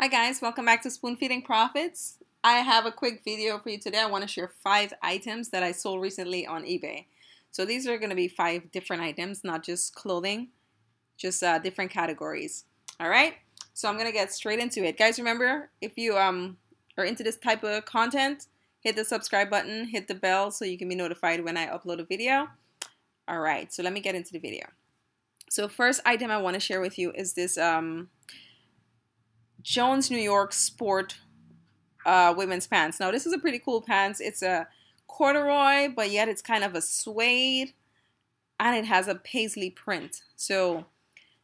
Hi guys, welcome back to Spoon Feeding Profits. I have a quick video for you today. I want to share five items that I sold recently on eBay. So these are going to be five different items, not just clothing, just uh, different categories. All right, so I'm going to get straight into it. Guys, remember, if you um, are into this type of content, hit the subscribe button, hit the bell so you can be notified when I upload a video. All right, so let me get into the video. So first item I want to share with you is this... Um, Jones New York Sport uh, women's pants. Now, this is a pretty cool pants. It's a corduroy, but yet it's kind of a suede and it has a paisley print. So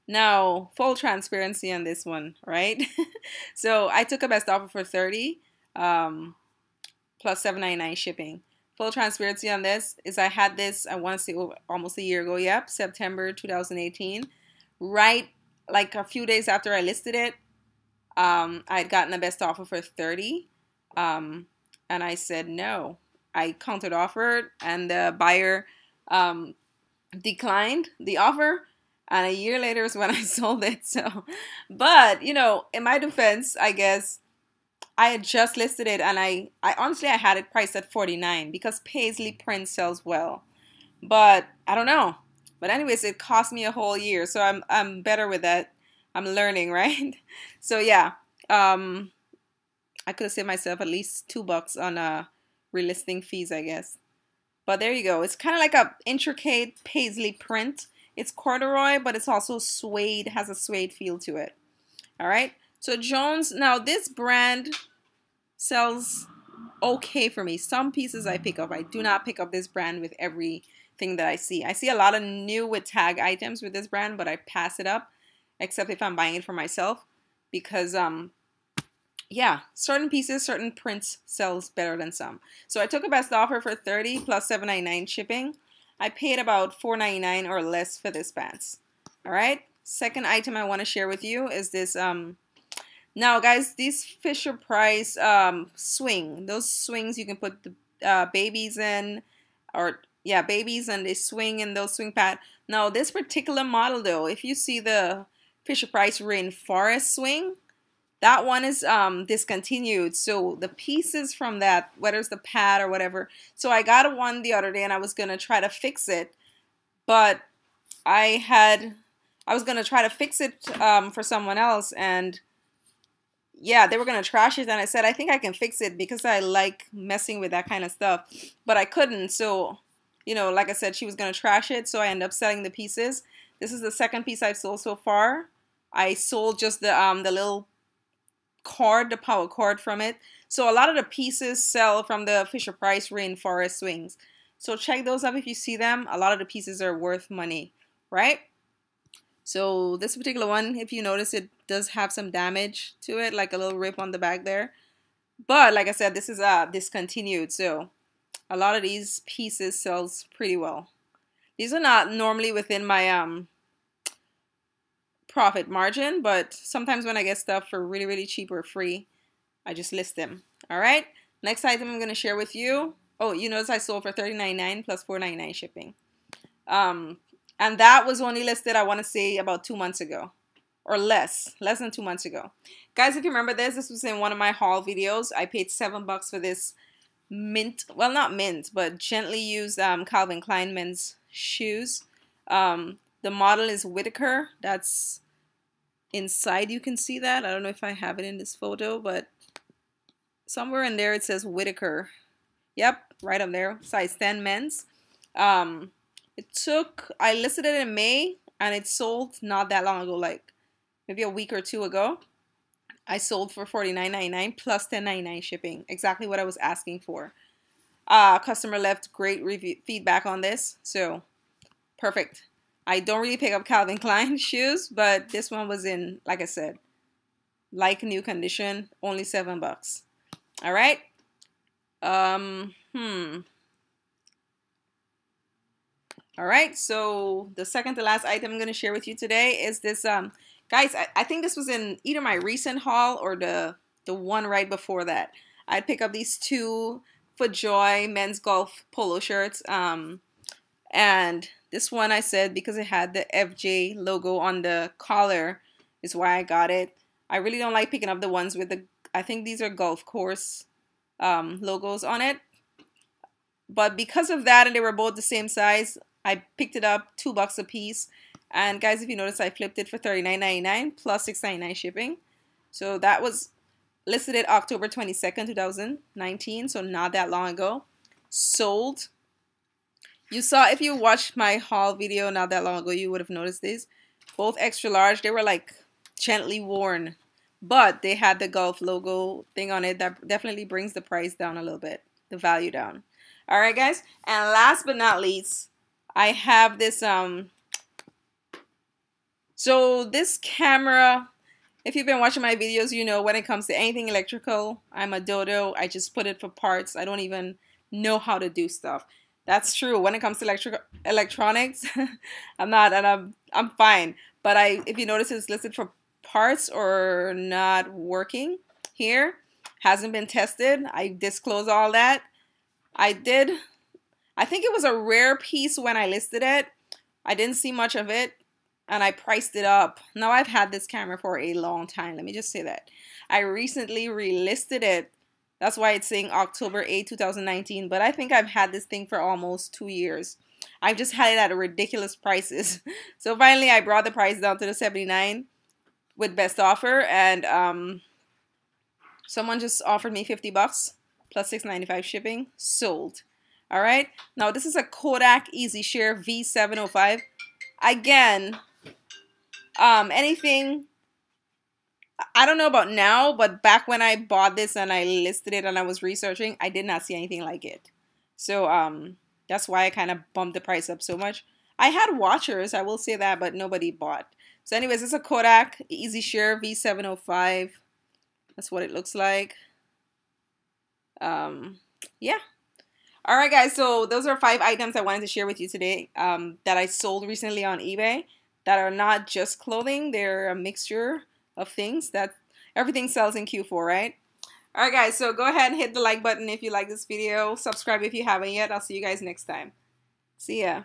now, full transparency on this one, right? so I took a best offer for 30 um, plus 799 shipping. Full transparency on this is I had this, I want to say almost a year ago, yep, September 2018. Right, like a few days after I listed it, um, I'd gotten the best offer for 30, um, and I said no. I countered offered, and the buyer um, declined the offer. And a year later is when I sold it. So, but you know, in my defense, I guess I had just listed it, and I, I honestly I had it priced at 49 because paisley print sells well, but I don't know. But anyways, it cost me a whole year, so I'm I'm better with that I'm learning, right? So yeah, um, I could have saved myself at least two bucks on uh, relisting fees, I guess. But there you go. It's kind of like a intricate paisley print. It's corduroy, but it's also suede, has a suede feel to it. All right. So Jones, now this brand sells okay for me. Some pieces I pick up. I do not pick up this brand with everything that I see. I see a lot of new with tag items with this brand, but I pass it up except if I'm buying it for myself because um yeah, certain pieces, certain prints sells better than some. So I took a best offer for 30 plus 7.99 shipping. I paid about 4.99 or less for this pants. All right. Second item I want to share with you is this um now, guys, these Fisher Price um, swing, those swings you can put the uh, babies in, or yeah, babies and they swing in those swing pad. Now, this particular model though, if you see the Fisher Price Rainforest Swing. That one is um, discontinued, so the pieces from that, whether it's the pad or whatever. So I got one the other day, and I was gonna try to fix it, but I had, I was gonna try to fix it um, for someone else, and yeah, they were gonna trash it, and I said I think I can fix it because I like messing with that kind of stuff, but I couldn't. So, you know, like I said, she was gonna trash it, so I end up selling the pieces. This is the second piece I've sold so far. I sold just the um, the little cord, the power cord from it. So a lot of the pieces sell from the Fisher Price Rainforest Swings. So check those up if you see them. A lot of the pieces are worth money, right? So this particular one, if you notice, it does have some damage to it, like a little rip on the back there. But like I said, this is uh, discontinued, so a lot of these pieces sells pretty well. These are not normally within my um profit margin, but sometimes when I get stuff for really, really cheap or free, I just list them. All right, next item I'm gonna share with you. Oh, you notice I sold for $39.99 plus $4.99 shipping. Um, and that was only listed, I wanna say, about two months ago or less, less than two months ago. Guys, if you remember this, this was in one of my haul videos. I paid seven bucks for this mint, well, not mint, but gently used um, Calvin Klein men's shoes. Um, the model is Whitaker. That's inside you can see that. I don't know if I have it in this photo, but somewhere in there it says Whitaker. Yep, right up there, size 10 men's. Um, it took, I listed it in May and it sold not that long ago, like maybe a week or two ago. I sold for $49.99 plus $10.99 shipping, exactly what I was asking for. Uh, customer left great review feedback on this, so perfect. I don't really pick up Calvin Klein shoes, but this one was in, like I said, like new condition, only seven bucks. All right. Um, hmm. All right, so the second to last item I'm going to share with you today is this, um, guys, I, I think this was in either my recent haul or the, the one right before that. I pick up these two for Joy men's golf polo shirts, um, and this one I said because it had the FJ logo on the collar is why I got it. I really don't like picking up the ones with the, I think these are golf course um, logos on it. But because of that and they were both the same size, I picked it up two bucks a piece. And guys, if you notice, I flipped it for $39.99 plus shipping. So that was listed October 22nd, 2019. So not that long ago. Sold you saw, if you watched my haul video not that long ago, you would have noticed these. Both extra large. They were like gently worn. But they had the golf logo thing on it. That definitely brings the price down a little bit. The value down. Alright guys. And last but not least, I have this... um. So this camera if you've been watching my videos, you know when it comes to anything electrical, I'm a dodo. I just put it for parts. I don't even know how to do stuff. That's true. When it comes to electric electronics, I'm not, and I'm I'm fine. But I, if you notice, it's listed for parts or not working here. Hasn't been tested. I disclose all that. I did. I think it was a rare piece when I listed it. I didn't see much of it and I priced it up. Now I've had this camera for a long time. Let me just say that. I recently relisted it that's why it's saying October 8, 2019. But I think I've had this thing for almost two years. I've just had it at ridiculous prices. so finally, I brought the price down to the 79 with best offer. And um, someone just offered me 50 bucks plus 6.95 shipping. Sold. All right. Now, this is a Kodak EasyShare V705. Again, um, anything I don't know about now, but back when I bought this and I listed it and I was researching, I did not see anything like it. So um, that's why I kind of bumped the price up so much. I had watchers, I will say that, but nobody bought. So anyways, it's a Kodak Easy Share V705. That's what it looks like. Um, yeah. All right, guys. So those are five items I wanted to share with you today um, that I sold recently on eBay that are not just clothing. They're a mixture of things. That everything sells in Q4, right? All right, guys, so go ahead and hit the like button if you like this video. Subscribe if you haven't yet. I'll see you guys next time. See ya.